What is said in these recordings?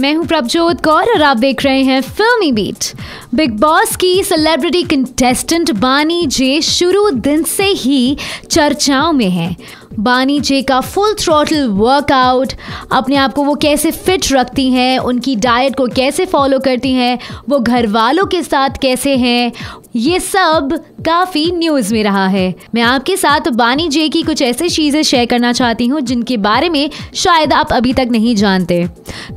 मैं हूं प्रभजोत कौर और आप देख रहे हैं फिल्मी बीट बिग बॉस की सेलिब्रिटी कंटेस्टेंट बानी जे शुरू दिन से ही चर्चाओं में हैं बानी जे का फुल थ्रॉटल वर्कआउट अपने आप को वो कैसे फिट रखती हैं उनकी डाइट को कैसे फॉलो करती हैं वो घर वालों के साथ कैसे हैं ये सब काफ़ी न्यूज़ में रहा है मैं आपके साथ बानी जे की कुछ ऐसे चीज़ें शेयर करना चाहती हूँ जिनके बारे में शायद आप अभी तक नहीं जानते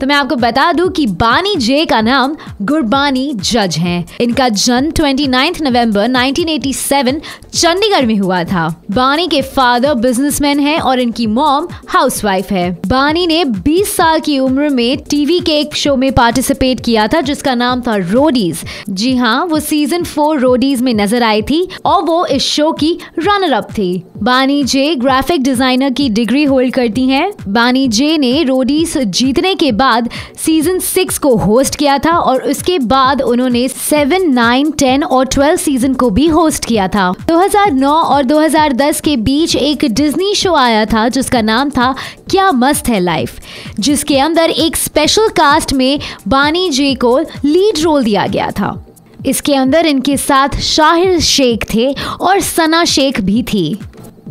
तो मैं आपको बता दूँ कि बानी जे का नाम गुरबानी जज हैं इनका जन्म ट्वेंटी नवंबर 1987 चंडीगढ़ में हुआ था बानी के फादर बिजनेस बिजनेसमैन हैं और इनकी मॉम हाउसवाइफ है बानी ने 20 साल की उम्र में टीवी के एक शो में पार्टिसिपेट किया था जिसका नाम था रोडीज जी हाँ वो सीजन फोर रोडीज में नजर आई थी और वो इस शो की रनर अप थी बानी जे ग्राफिक डिजाइनर की डिग्री होल्ड करती हैं बानी जे ने रोडीज जीतने के बाद सीजन सिक्स को होस्ट किया था और उसके बाद उन्होंने सेवन नाइन टेन और ट्वेल्व सीजन को भी होस्ट किया था 2009 और 2010 के बीच एक डिज्नी टीवी शो आया था जिसका नाम था क्या मस्त है लाइफ जिसके अंदर एक स्पेशल कास्ट में बानी जे को लीड रोल दिया गया था इसके अंदर इनके साथ शाहिर शेख थे और सना शेख भी थी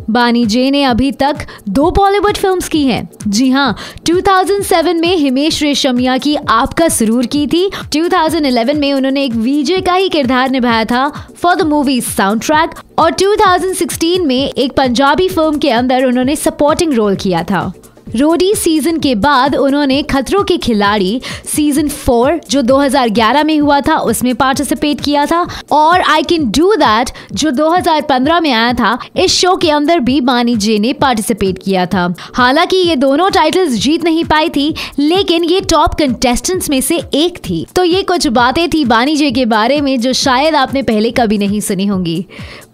बानी जे ने अभी तक दो बॉलीवुड फिल्म्स की हैं जी हाँ 2007 में हिमेश रेशमिया की आपका सुरूर की थी 2011 में उन्होंने एक वीजे का ही किरदार निभाया था for the movie soundtrack और 2016 में एक पंजाबी फिल्म के अंदर उन्होंने सपोर्टिंग रोल किया था रोडी सीजन के बाद उन्होंने खतरों के खिलाड़ी सीजन फोर जो 2011 में हुआ था उसमें पार्टिसिपेट किया था और आई कैन डू दैट जो 2015 में आया था इस शो के अंदर भी मानी जे ने पार्टिसिपेट किया था हालांकि ये दोनों टाइटल्स जीत नहीं पाई थी लेकिन ये टॉप कंटेस्टेंट्स में से एक थी तो ये कुछ बातें थी बानी जे के बारे में जो शायद आपने पहले कभी नहीं सुनी होंगी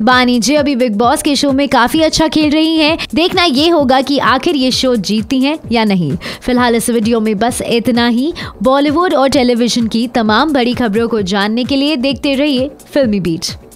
बानी जे अभी बिग बॉस के शो में काफी अच्छा खेल रही है देखना ये होगा की आखिर ये शो जीत जीतती हैं या नहीं फिलहाल इस वीडियो में बस इतना ही बॉलीवुड और टेलीविजन की तमाम बड़ी खबरों को जानने के लिए देखते रहिए फिल्मी बीट